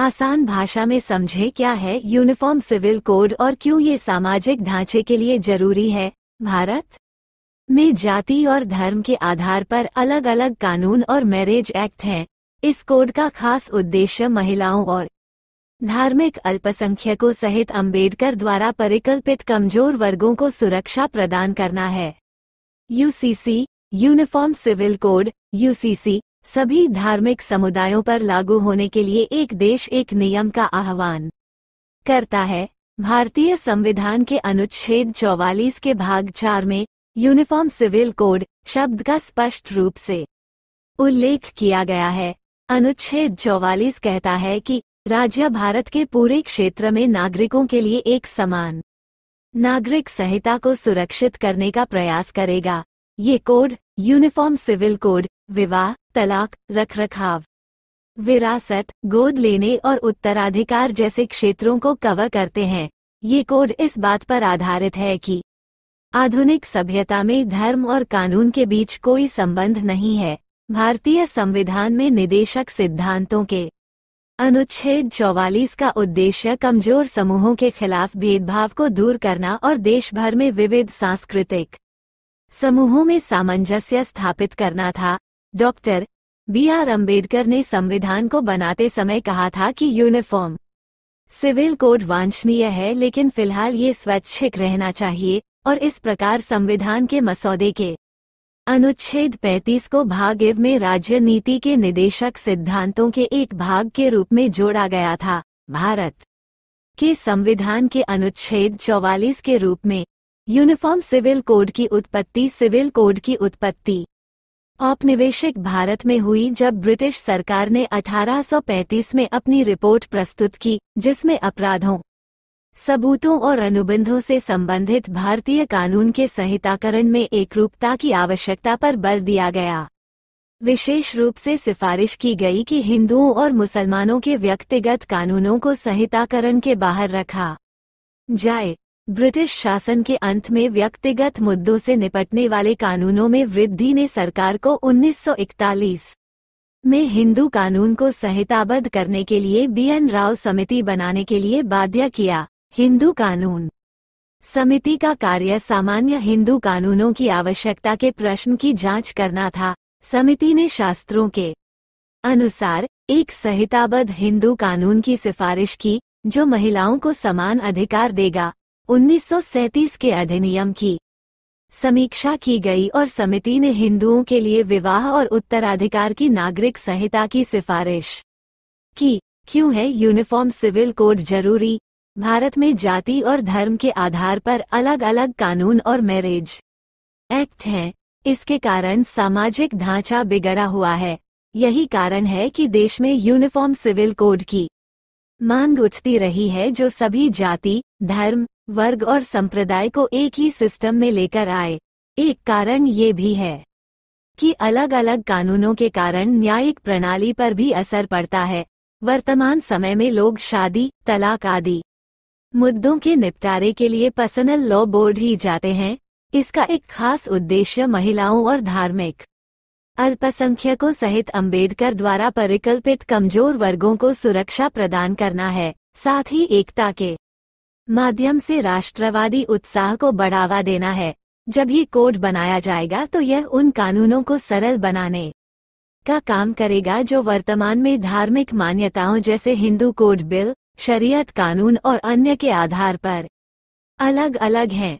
आसान भाषा में समझे क्या है यूनिफॉर्म सिविल कोड और क्यों ये सामाजिक ढांचे के लिए जरूरी है भारत में जाति और धर्म के आधार पर अलग अलग कानून और मैरिज एक्ट हैं इस कोड का खास उद्देश्य महिलाओं और धार्मिक अल्पसंख्यकों सहित अंबेडकर द्वारा परिकल्पित कमजोर वर्गों को सुरक्षा प्रदान करना है UCC uniform civil code UCC सभी धार्मिक समुदायों पर लागू होने के लिए एक देश एक नियम का आह्वान करता है भारतीय संविधान के अनुच्छेद 44 के भाग चार में यूनिफॉर्म सिविल कोड शब्द का स्पष्ट रूप से उल्लेख किया गया है अनुच्छेद 44 कहता है कि राज्य भारत के पूरे क्षेत्र में नागरिकों के लिए एक समान नागरिक संहिता को सुरक्षित करने का प्रयास करेगा ये कोड यूनिफॉर्म सिविल कोड विवाह तलाक रखरखाव विरासत गोद लेने और उत्तराधिकार जैसे क्षेत्रों को कवर करते हैं ये कोड इस बात पर आधारित है कि आधुनिक सभ्यता में धर्म और कानून के बीच कोई संबंध नहीं है भारतीय संविधान में निदेशक सिद्धांतों के अनुच्छेद चौवालीस का उद्देश्य कमजोर समूहों के खिलाफ भेदभाव को दूर करना और देश भर में विविध सांस्कृतिक समूहों में सामंजस्य स्थापित करना था डॉक्टर बी आर अम्बेडकर ने संविधान को बनाते समय कहा था कि यूनिफॉर्म सिविल कोड वांछनीय है लेकिन फिलहाल ये स्वैच्छिक रहना चाहिए और इस प्रकार संविधान के मसौदे के अनुच्छेद 35 को भाग एव में राज्य नीति के निदेशक सिद्धांतों के एक भाग के रूप में जोड़ा गया था भारत के संविधान के अनुच्छेद 44 के रूप में यूनिफॉर्म सिविल कोड की उत्पत्ति सिविल कोड की उत्पत्ति औपनिवेशिक भारत में हुई जब ब्रिटिश सरकार ने 1835 में अपनी रिपोर्ट प्रस्तुत की जिसमें अपराधों सबूतों और अनुबंधों से संबंधित भारतीय कानून के संहिताकरण में एकरूपता की आवश्यकता पर बल दिया गया विशेष रूप से सिफारिश की गई कि हिंदुओं और मुसलमानों के व्यक्तिगत कानूनों को संहिताकरण के बाहर रखा जाए ब्रिटिश शासन के अंत में व्यक्तिगत मुद्दों से निपटने वाले कानूनों में वृद्धि ने सरकार को 1941 में हिंदू कानून को संहिताबद्ध करने के लिए बीएन राव समिति बनाने के लिए बाध्य किया हिंदू कानून समिति का कार्य सामान्य हिंदू कानूनों की आवश्यकता के प्रश्न की जांच करना था समिति ने शास्त्रों के अनुसार एक संहिताबद्ध हिंदू कानून की सिफारिश की जो महिलाओं को समान अधिकार देगा 1937 के अधिनियम की समीक्षा की गई और समिति ने हिंदुओं के लिए विवाह और उत्तराधिकार की नागरिक संहिता की सिफारिश की क्यों है यूनिफॉर्म सिविल कोड जरूरी भारत में जाति और धर्म के आधार पर अलग अलग कानून और मैरिज एक्ट हैं इसके कारण सामाजिक ढांचा बिगड़ा हुआ है यही कारण है कि देश में यूनिफॉर्म सिविल कोड की मांग उठती रही है जो सभी जाति धर्म वर्ग और संप्रदाय को एक ही सिस्टम में लेकर आए एक कारण ये भी है कि अलग अलग कानूनों के कारण न्यायिक प्रणाली पर भी असर पड़ता है वर्तमान समय में लोग शादी तलाक आदि मुद्दों के निपटारे के लिए पर्सनल लॉ बोर्ड ही जाते हैं इसका एक खास उद्देश्य महिलाओं और धार्मिक अल्पसंख्यकों सहित अंबेडकर द्वारा परिकल्पित कमजोर वर्गों को सुरक्षा प्रदान करना है साथ ही एकता के माध्यम से राष्ट्रवादी उत्साह को बढ़ावा देना है जब ये कोड बनाया जाएगा तो यह उन कानूनों को सरल बनाने का काम करेगा जो वर्तमान में धार्मिक मान्यताओं जैसे हिंदू कोड बिल शरीयत कानून और अन्य के आधार पर अलग अलग हैं